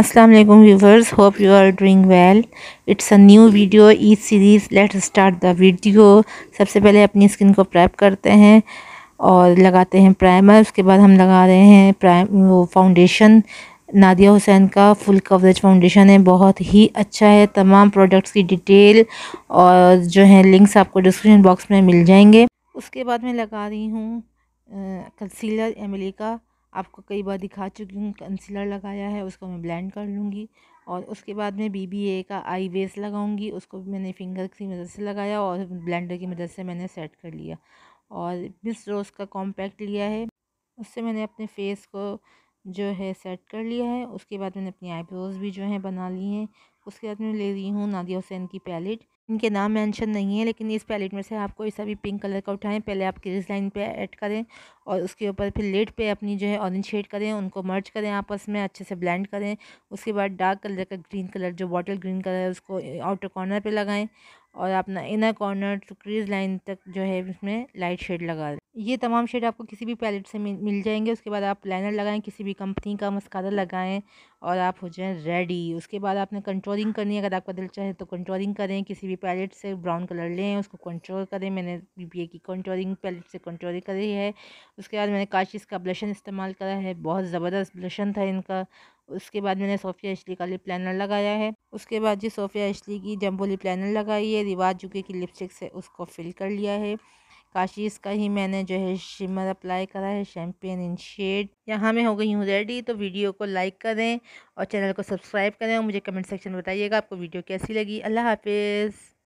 Aslam viewers hope you are doing well it's a new video Eid series let start the video सबसे पहले अपनी skin को prep करते हैं और लगाते हैं प्राइमर उसके बाद हम लगा रहे हैं प्राइम वो फाउंडेशन नादिया हुसैन का फुल कवरेज फाउंडेशन है बहुत ही अच्छा है तमाम प्रोडक्ट्स की डिटेल और जो है लिंक्स आपको डिस्क्रिप्शन बॉक्स में मिल जाएंगे उसके बाद मैं लगा रही हूँ कंसीलर एमली का आपको कई बार दिखा चुकी हूँ कंसीलर लगाया है उसको मैं ब्लेंड कर लूँगी और उसके बाद मैं बी बी ए का आई बेस लगाऊँगी उसको मैंने फिंगर की मदद से लगाया और ब्लेंडर की मदद से मैंने सेट कर लिया और मिस रोज़ का कॉम्पैक्ट लिया है उससे मैंने अपने फेस को जो है सेट कर लिया है उसके बाद मैंने अपनी आईब्रोज भी जो है बना ली हैं उसके बाद मैं ले रही हूँ नादिया हुसैन की पैलेट इनके नाम मेंशन नहीं है लेकिन इस पैलेट में से आप कोई सा भी पिंक कलर का उठाएं पहले आप क्रीज लाइन पे ऐड करें और उसके ऊपर फिर लेड पे अपनी जो है ऑरेंज शेड करें उनको मर्ज करें आपस में अच्छे से ब्लेंड करें उसके बाद डार्क कलर का ग्रीन कलर जो बॉटल ग्रीन कलर है उसको आउटर कॉर्नर पर लगाएँ और आप ना inner corner to crease line तक जो है इसमें लाइट शेड लगा ये तमाम शेड आपको किसी भी पैलेट से मिल जाएंगे उसके बाद आप लाइनर लगाएं किसी भी कंपनी का मस्कारा लगाएं और आप हो जाएं रेडी उसके बाद आपने कंट्रोलिंग करनी है अगर आपका दिल चाहे तो कंट्रोलिंग करें किसी भी पैलेट से ब्राउन कलर लें उसको कंट्रोल करें मैंने बी की कंट्रोलिंग पैलेट से कंट्रोलिंग करी है उसके बाद मैंने काशिश का ब्लशन इस्तेमाल करा है बहुत ज़बरदस्त ब्लशन था इनका उसके बाद मैंने सोफिया इशली का लिप प्लानर लगाया है उसके बाद जी सोफिया इशली की जम्बो लिप लाइनर लगाई है रिवाज जुके की लिपस्टिक से उसको फिल कर लिया है काशीज़ का ही मैंने जो है शिमर अप्लाई करा है शैम्पेन इन शेड यहाँ मैं हो गई हूँ रेडी तो वीडियो को लाइक करें और चैनल को सब्सक्राइब करें और मुझे कमेंट सेक्शन में बताइएगा आपको वीडियो कैसी लगी अल्लाह हाफिज़